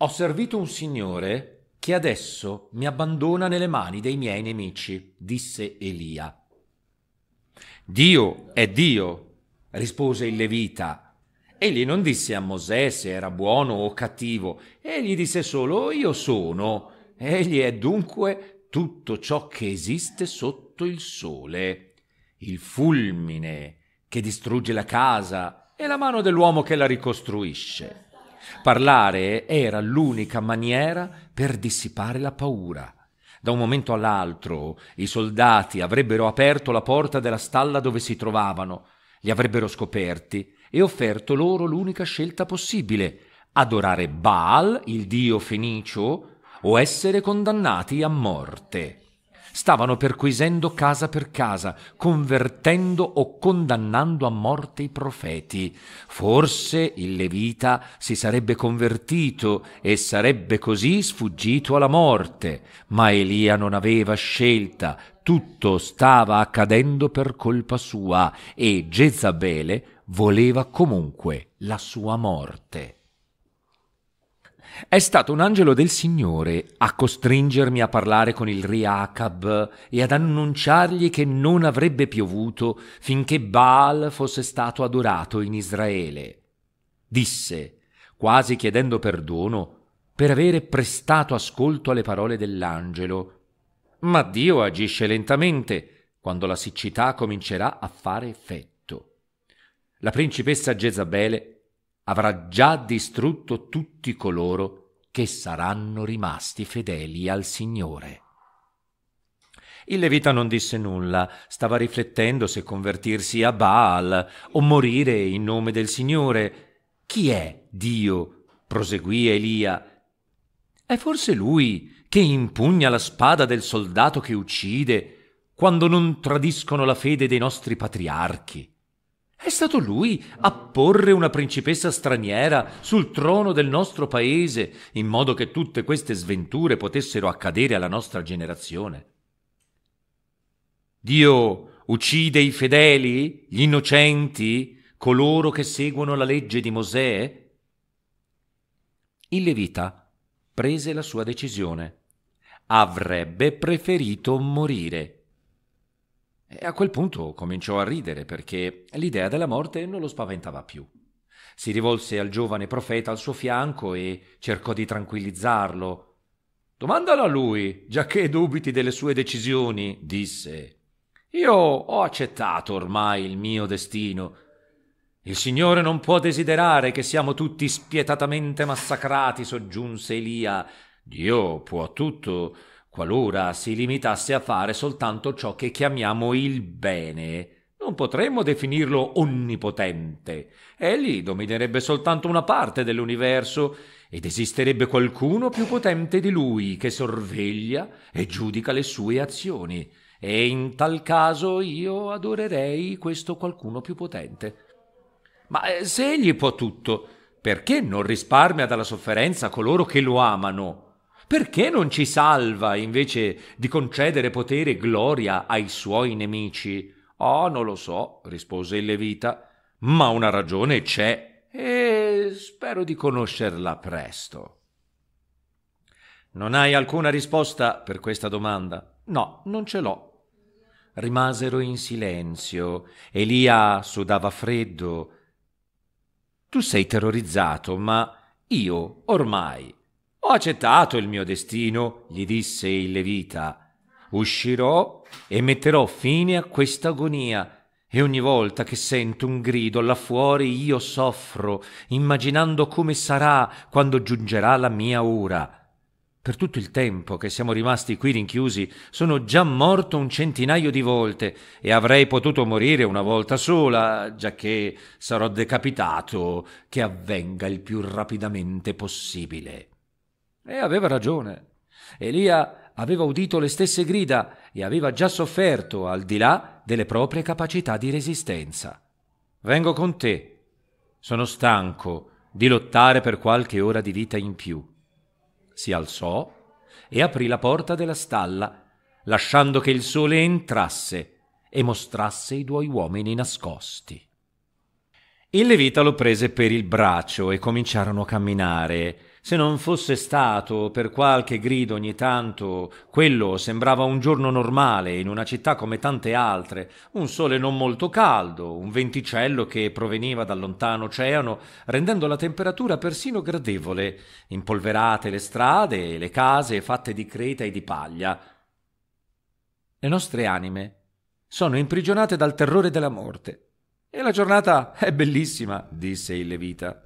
Ho servito un signore che adesso mi abbandona nelle mani dei miei nemici, disse Elia. Dio è Dio, rispose il Levita. Egli non disse a Mosè se era buono o cattivo, egli disse solo io sono. Egli è dunque tutto ciò che esiste sotto il sole, il fulmine che distrugge la casa e la mano dell'uomo che la ricostruisce. Parlare era l'unica maniera per dissipare la paura. Da un momento all'altro i soldati avrebbero aperto la porta della stalla dove si trovavano, li avrebbero scoperti e offerto loro l'unica scelta possibile, adorare Baal, il dio fenicio, o essere condannati a morte stavano perquisendo casa per casa, convertendo o condannando a morte i profeti. Forse il Levita si sarebbe convertito e sarebbe così sfuggito alla morte, ma Elia non aveva scelta, tutto stava accadendo per colpa sua e Jezabele voleva comunque la sua morte. È stato un angelo del Signore a costringermi a parlare con il re Acab e ad annunciargli che non avrebbe piovuto finché Baal fosse stato adorato in Israele. Disse, quasi chiedendo perdono, per avere prestato ascolto alle parole dell'angelo. Ma Dio agisce lentamente quando la siccità comincerà a fare effetto. La principessa Jezabele avrà già distrutto tutti coloro che saranno rimasti fedeli al Signore. Il Levita non disse nulla, stava riflettendo se convertirsi a Baal o morire in nome del Signore. Chi è Dio? proseguì Elia. È forse lui che impugna la spada del soldato che uccide quando non tradiscono la fede dei nostri patriarchi. È stato lui a porre una principessa straniera sul trono del nostro paese, in modo che tutte queste sventure potessero accadere alla nostra generazione. Dio uccide i fedeli, gli innocenti, coloro che seguono la legge di Mosè? Il Levita prese la sua decisione. Avrebbe preferito morire e a quel punto cominciò a ridere perché l'idea della morte non lo spaventava più. Si rivolse al giovane profeta al suo fianco e cercò di tranquillizzarlo. Domandalo a lui, giacché dubiti delle sue decisioni, disse. Io ho accettato ormai il mio destino. Il Signore non può desiderare che siamo tutti spietatamente massacrati, soggiunse Elia. Dio può tutto Qualora si limitasse a fare soltanto ciò che chiamiamo il bene, non potremmo definirlo onnipotente. Egli dominerebbe soltanto una parte dell'universo ed esisterebbe qualcuno più potente di lui che sorveglia e giudica le sue azioni. E in tal caso io adorerei questo qualcuno più potente. Ma eh, se egli può tutto, perché non risparmia dalla sofferenza coloro che lo amano? perché non ci salva invece di concedere potere e gloria ai suoi nemici? Oh, non lo so, rispose il Levita, ma una ragione c'è e spero di conoscerla presto. Non hai alcuna risposta per questa domanda? No, non ce l'ho. Rimasero in silenzio. Elia sudava freddo. Tu sei terrorizzato, ma io ormai ho accettato il mio destino, gli disse il Levita. Uscirò e metterò fine a questa agonia. E ogni volta che sento un grido là fuori io soffro, immaginando come sarà quando giungerà la mia ora. Per tutto il tempo che siamo rimasti qui rinchiusi sono già morto un centinaio di volte e avrei potuto morire una volta sola, giacché sarò decapitato, che avvenga il più rapidamente possibile. E aveva ragione. Elia aveva udito le stesse grida e aveva già sofferto al di là delle proprie capacità di resistenza. Vengo con te. Sono stanco di lottare per qualche ora di vita in più. Si alzò e aprì la porta della stalla, lasciando che il sole entrasse e mostrasse i due uomini nascosti. Il levita lo prese per il braccio e cominciarono a camminare, se non fosse stato per qualche grido ogni tanto, quello sembrava un giorno normale in una città come tante altre, un sole non molto caldo, un venticello che proveniva dal lontano oceano, rendendo la temperatura persino gradevole, impolverate le strade e le case fatte di creta e di paglia. Le nostre anime sono imprigionate dal terrore della morte. E la giornata è bellissima, disse il Levita.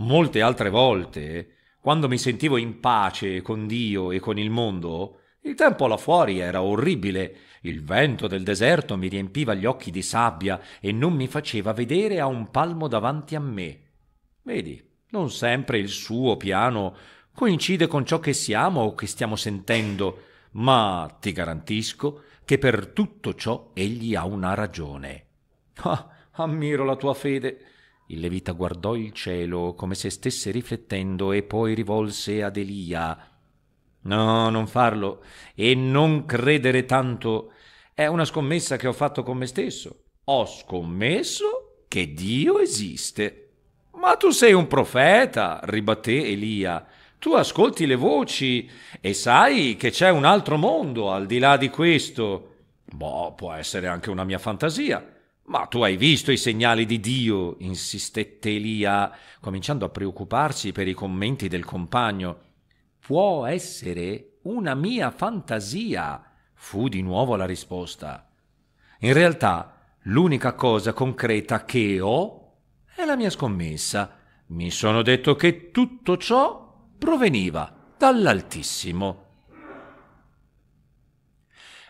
Molte altre volte, quando mi sentivo in pace con Dio e con il mondo, il tempo là fuori era orribile, il vento del deserto mi riempiva gli occhi di sabbia e non mi faceva vedere a un palmo davanti a me. Vedi, non sempre il suo piano coincide con ciò che siamo o che stiamo sentendo, ma ti garantisco che per tutto ciò egli ha una ragione. Ah, ammiro la tua fede. Il Levita guardò il cielo come se stesse riflettendo e poi rivolse ad Elia No, non farlo e non credere tanto. È una scommessa che ho fatto con me stesso. Ho scommesso che Dio esiste. Ma tu sei un profeta, ribatté Elia. Tu ascolti le voci e sai che c'è un altro mondo al di là di questo. Boh, può essere anche una mia fantasia. Ma tu hai visto i segnali di Dio, insistette Elia, cominciando a preoccuparsi per i commenti del compagno. Può essere una mia fantasia, fu di nuovo la risposta. In realtà, l'unica cosa concreta che ho è la mia scommessa. Mi sono detto che tutto ciò proveniva dall'Altissimo.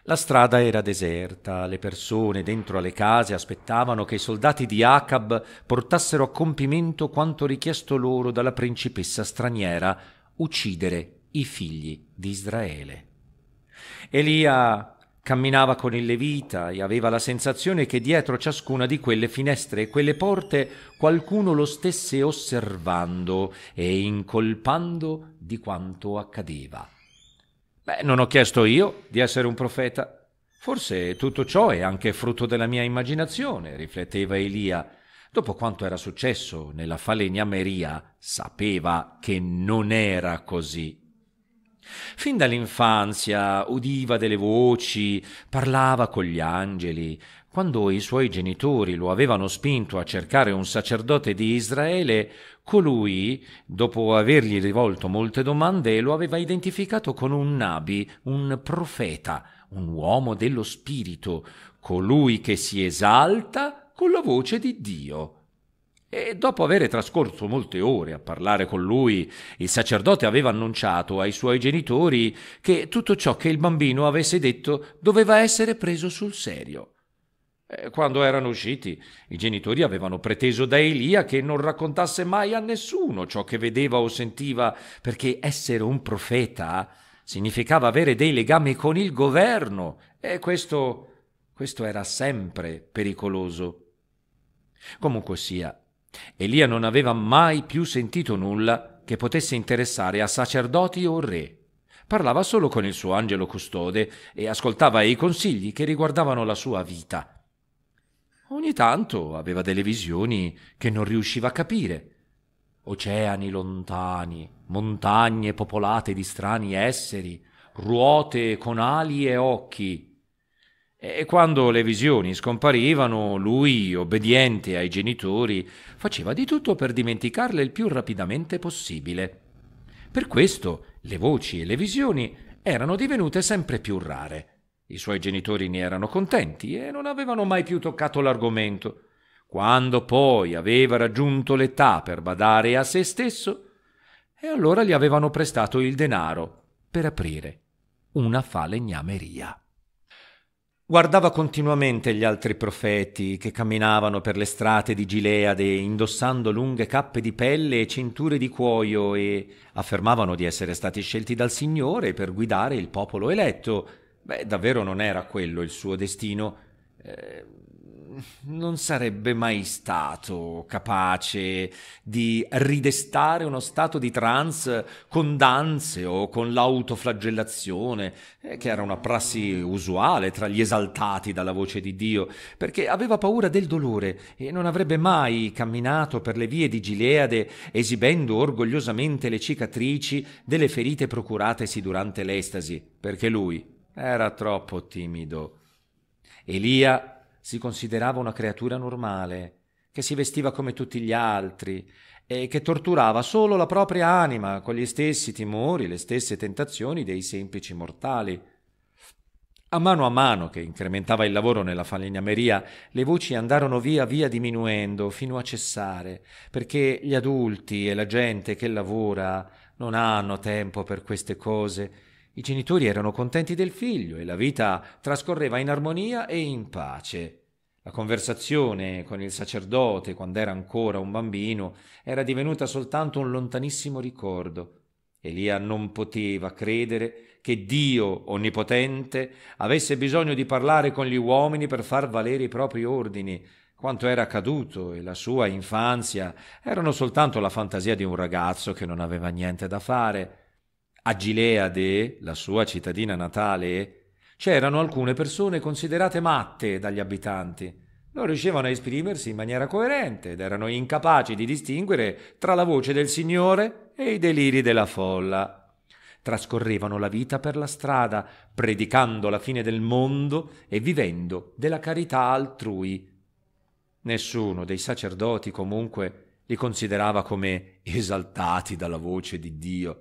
La strada era deserta, le persone dentro alle case aspettavano che i soldati di Acab portassero a compimento quanto richiesto loro dalla principessa straniera, uccidere i figli di Israele. Elia camminava con il Levita e aveva la sensazione che dietro ciascuna di quelle finestre e quelle porte qualcuno lo stesse osservando e incolpando di quanto accadeva. Beh, non ho chiesto io di essere un profeta. Forse tutto ciò è anche frutto della mia immaginazione, rifletteva Elia. Dopo quanto era successo nella falegnameria, sapeva che non era così. Fin dall'infanzia udiva delle voci, parlava con gli angeli. Quando i suoi genitori lo avevano spinto a cercare un sacerdote di Israele, Colui, dopo avergli rivolto molte domande, lo aveva identificato con un nabi, un profeta, un uomo dello spirito, colui che si esalta con la voce di Dio. E dopo aver trascorso molte ore a parlare con lui, il sacerdote aveva annunciato ai suoi genitori che tutto ciò che il bambino avesse detto doveva essere preso sul serio. Eh, quando erano usciti, i genitori avevano preteso da Elia che non raccontasse mai a nessuno ciò che vedeva o sentiva, perché essere un profeta significava avere dei legami con il governo e questo, questo era sempre pericoloso. Comunque sia, Elia non aveva mai più sentito nulla che potesse interessare a sacerdoti o re. Parlava solo con il suo angelo custode e ascoltava i consigli che riguardavano la sua vita Ogni tanto aveva delle visioni che non riusciva a capire. Oceani lontani, montagne popolate di strani esseri, ruote con ali e occhi. E quando le visioni scomparivano, lui, obbediente ai genitori, faceva di tutto per dimenticarle il più rapidamente possibile. Per questo le voci e le visioni erano divenute sempre più rare. I suoi genitori ne erano contenti e non avevano mai più toccato l'argomento. Quando poi aveva raggiunto l'età per badare a se stesso, e allora gli avevano prestato il denaro per aprire una falegnameria. Guardava continuamente gli altri profeti che camminavano per le strade di Gileade indossando lunghe cappe di pelle e cinture di cuoio e affermavano di essere stati scelti dal Signore per guidare il popolo eletto Beh, davvero non era quello il suo destino. Eh, non sarebbe mai stato capace di ridestare uno stato di trance con danze o con l'autoflagellazione, eh, che era una prassi usuale tra gli esaltati dalla voce di Dio, perché aveva paura del dolore e non avrebbe mai camminato per le vie di Gileade esibendo orgogliosamente le cicatrici delle ferite procuratesi durante l'estasi, perché lui, era troppo timido. Elia si considerava una creatura normale, che si vestiva come tutti gli altri e che torturava solo la propria anima con gli stessi timori, le stesse tentazioni dei semplici mortali. A mano a mano che incrementava il lavoro nella falegnameria, le voci andarono via via diminuendo fino a cessare, perché gli adulti e la gente che lavora non hanno tempo per queste cose i genitori erano contenti del figlio e la vita trascorreva in armonia e in pace. La conversazione con il sacerdote, quando era ancora un bambino, era divenuta soltanto un lontanissimo ricordo. Elia non poteva credere che Dio onnipotente avesse bisogno di parlare con gli uomini per far valere i propri ordini. Quanto era accaduto e la sua infanzia erano soltanto la fantasia di un ragazzo che non aveva niente da fare. A Gileade, la sua cittadina natale, c'erano alcune persone considerate matte dagli abitanti. Non riuscivano a esprimersi in maniera coerente ed erano incapaci di distinguere tra la voce del Signore e i deliri della folla trascorrevano la vita per la strada, predicando la fine del mondo e vivendo della carità altrui. Nessuno dei sacerdoti comunque li considerava come esaltati dalla voce di Dio.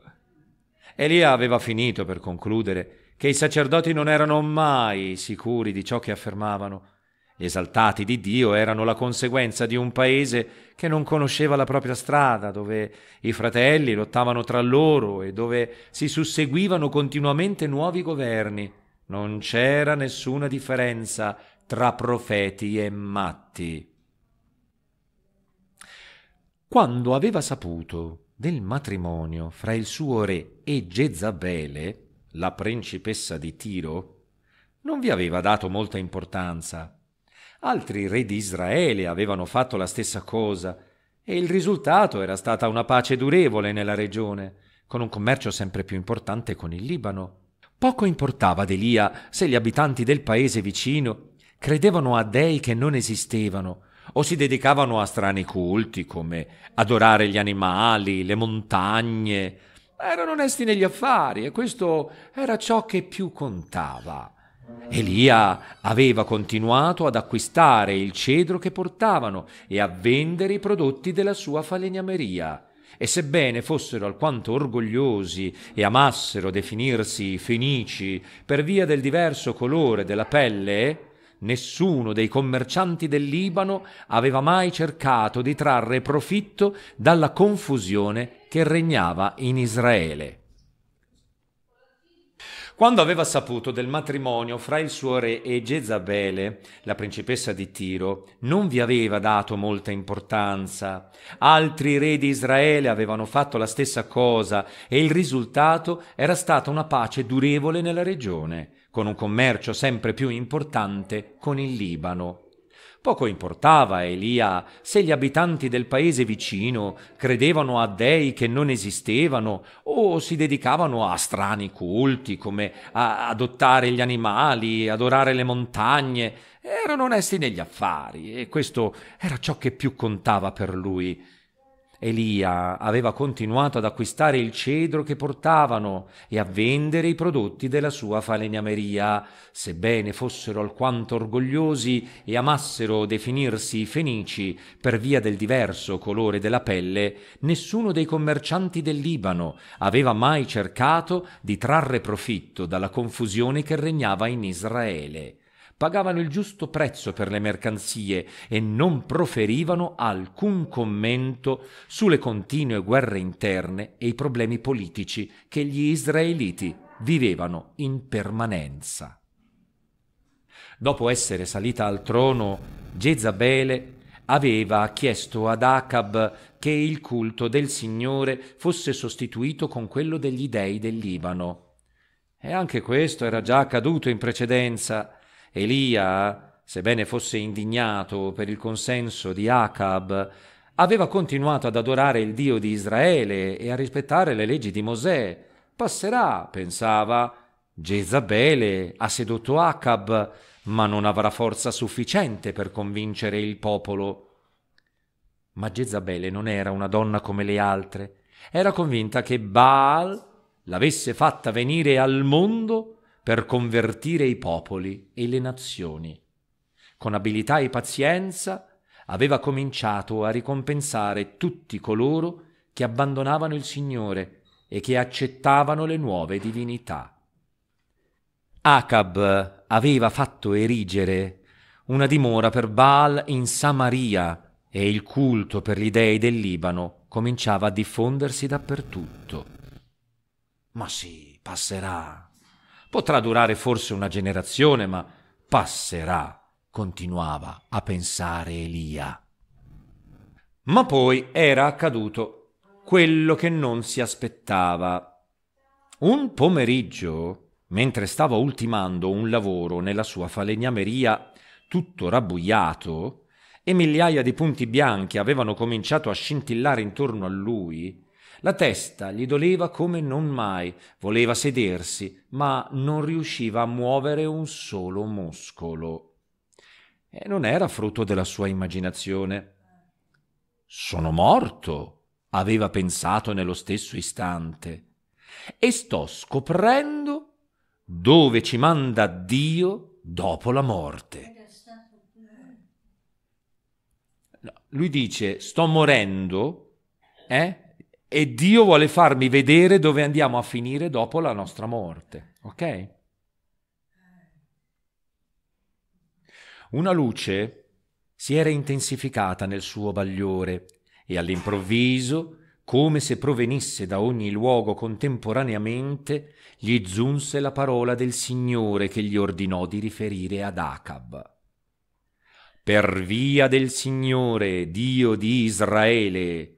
Elia aveva finito per concludere che i sacerdoti non erano mai sicuri di ciò che affermavano. Gli esaltati di Dio erano la conseguenza di un paese che non conosceva la propria strada, dove i fratelli lottavano tra loro e dove si susseguivano continuamente nuovi governi. Non c'era nessuna differenza tra profeti e matti. Quando aveva saputo del matrimonio fra il suo re e Jezabele, la principessa di Tiro, non vi aveva dato molta importanza. Altri re di Israele avevano fatto la stessa cosa e il risultato era stata una pace durevole nella regione, con un commercio sempre più importante con il Libano. Poco importava ad Elia se gli abitanti del paese vicino credevano a dei che non esistevano o si dedicavano a strani culti come adorare gli animali, le montagne. Erano onesti negli affari e questo era ciò che più contava. Elia aveva continuato ad acquistare il cedro che portavano e a vendere i prodotti della sua falegnameria. E sebbene fossero alquanto orgogliosi e amassero definirsi fenici per via del diverso colore della pelle, Nessuno dei commercianti del Libano aveva mai cercato di trarre profitto dalla confusione che regnava in Israele. Quando aveva saputo del matrimonio fra il suo re e Jezabele, la principessa di Tiro, non vi aveva dato molta importanza. Altri re di Israele avevano fatto la stessa cosa e il risultato era stata una pace durevole nella regione con un commercio sempre più importante con il Libano. Poco importava a Elia se gli abitanti del paese vicino credevano a dei che non esistevano o si dedicavano a strani culti come adottare gli animali, adorare le montagne. Erano onesti negli affari e questo era ciò che più contava per lui. Elia aveva continuato ad acquistare il cedro che portavano e a vendere i prodotti della sua falegnameria, sebbene fossero alquanto orgogliosi e amassero definirsi fenici per via del diverso colore della pelle, nessuno dei commercianti del Libano aveva mai cercato di trarre profitto dalla confusione che regnava in Israele pagavano il giusto prezzo per le mercanzie e non proferivano alcun commento sulle continue guerre interne e i problemi politici che gli israeliti vivevano in permanenza. Dopo essere salita al trono, Jezabele aveva chiesto ad Acab che il culto del Signore fosse sostituito con quello degli dei del Libano. E anche questo era già accaduto in precedenza. Elia, sebbene fosse indignato per il consenso di Acab, aveva continuato ad adorare il Dio di Israele e a rispettare le leggi di Mosè. Passerà, pensava, Jezabele ha sedotto Acab, ma non avrà forza sufficiente per convincere il popolo. Ma Jezabele non era una donna come le altre. Era convinta che Baal l'avesse fatta venire al mondo per convertire i popoli e le nazioni. Con abilità e pazienza aveva cominciato a ricompensare tutti coloro che abbandonavano il Signore e che accettavano le nuove divinità. Acab aveva fatto erigere una dimora per Baal in Samaria e il culto per gli dei del Libano cominciava a diffondersi dappertutto. Ma sì, passerà, Potrà durare forse una generazione, ma passerà, continuava a pensare Elia. Ma poi era accaduto quello che non si aspettava. Un pomeriggio, mentre stava ultimando un lavoro nella sua falegnameria tutto rabbuiato, e migliaia di punti bianchi avevano cominciato a scintillare intorno a lui, la testa gli doleva come non mai, voleva sedersi, ma non riusciva a muovere un solo muscolo. E non era frutto della sua immaginazione. Sono morto, aveva pensato nello stesso istante, e sto scoprendo dove ci manda Dio dopo la morte. No, lui dice, sto morendo, eh? e Dio vuole farmi vedere dove andiamo a finire dopo la nostra morte, ok? Una luce si era intensificata nel suo bagliore e all'improvviso, come se provenisse da ogni luogo contemporaneamente, gli giunse la parola del Signore che gli ordinò di riferire ad Acab. Per via del Signore, Dio di Israele,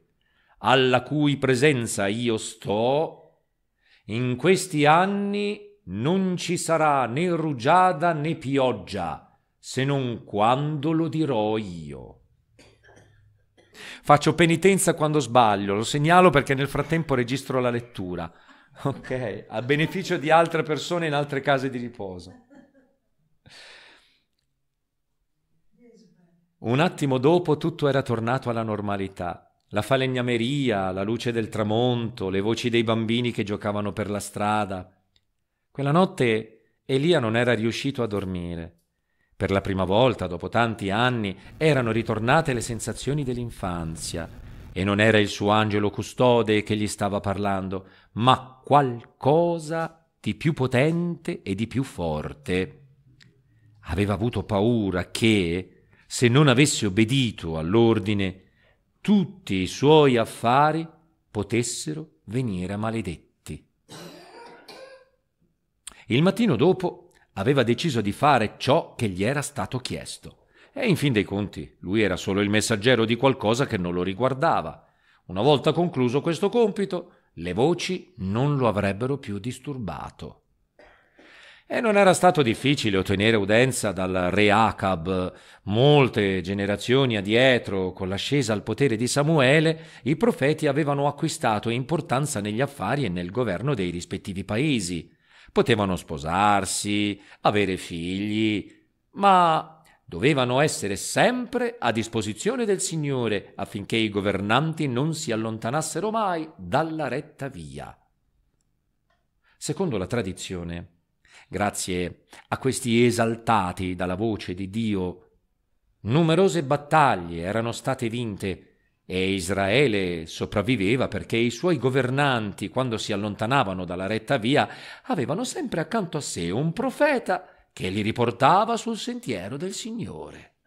alla cui presenza io sto, in questi anni non ci sarà né rugiada né pioggia, se non quando lo dirò io. Faccio penitenza quando sbaglio, lo segnalo perché nel frattempo registro la lettura. Ok, a beneficio di altre persone in altre case di riposo. Un attimo dopo tutto era tornato alla normalità. La falegnameria, la luce del tramonto, le voci dei bambini che giocavano per la strada. Quella notte Elia non era riuscito a dormire. Per la prima volta, dopo tanti anni, erano ritornate le sensazioni dell'infanzia e non era il suo angelo custode che gli stava parlando, ma qualcosa di più potente e di più forte. Aveva avuto paura che, se non avesse obbedito all'ordine, tutti i suoi affari potessero venire maledetti. Il mattino dopo aveva deciso di fare ciò che gli era stato chiesto e in fin dei conti lui era solo il messaggero di qualcosa che non lo riguardava. Una volta concluso questo compito, le voci non lo avrebbero più disturbato. E non era stato difficile ottenere udienza dal re Acab. Molte generazioni addietro, con l'ascesa al potere di Samuele, i profeti avevano acquistato importanza negli affari e nel governo dei rispettivi paesi. Potevano sposarsi, avere figli, ma dovevano essere sempre a disposizione del Signore affinché i governanti non si allontanassero mai dalla retta via. Secondo la tradizione, Grazie a questi esaltati dalla voce di Dio, numerose battaglie erano state vinte e Israele sopravviveva perché i suoi governanti, quando si allontanavano dalla retta via, avevano sempre accanto a sé un profeta che li riportava sul sentiero del Signore.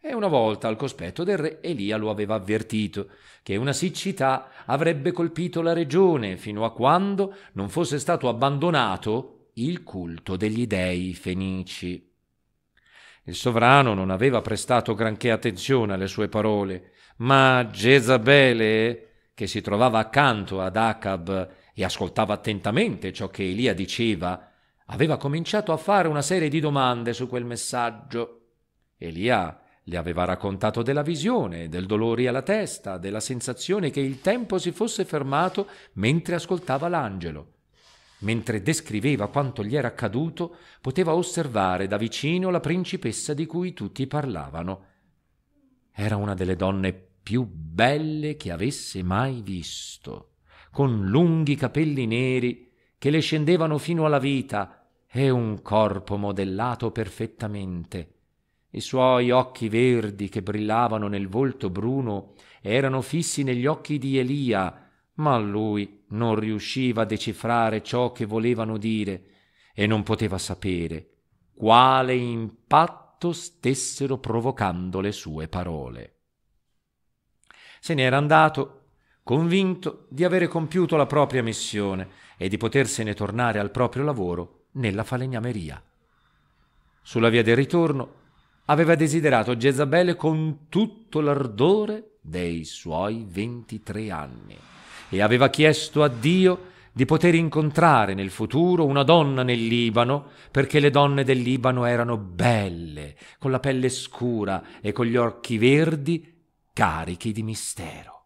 E una volta al cospetto del re Elia lo aveva avvertito che una siccità avrebbe colpito la regione fino a quando non fosse stato abbandonato il culto degli dei fenici. Il sovrano non aveva prestato granché attenzione alle sue parole, ma Jezabele, che si trovava accanto ad Acab e ascoltava attentamente ciò che Elia diceva, aveva cominciato a fare una serie di domande su quel messaggio. Elia le aveva raccontato della visione, del dolore alla testa, della sensazione che il tempo si fosse fermato mentre ascoltava l'angelo. Mentre descriveva quanto gli era accaduto, poteva osservare da vicino la principessa di cui tutti parlavano. Era una delle donne più belle che avesse mai visto, con lunghi capelli neri che le scendevano fino alla vita e un corpo modellato perfettamente. I suoi occhi verdi che brillavano nel volto bruno erano fissi negli occhi di Elia, ma lui non riusciva a decifrare ciò che volevano dire e non poteva sapere quale impatto stessero provocando le sue parole. Se ne era andato convinto di avere compiuto la propria missione e di potersene tornare al proprio lavoro nella falegnameria. Sulla via del ritorno aveva desiderato Jezabel con tutto l'ardore dei suoi ventitré anni e aveva chiesto a Dio di poter incontrare nel futuro una donna nel Libano, perché le donne del Libano erano belle, con la pelle scura e con gli occhi verdi carichi di mistero.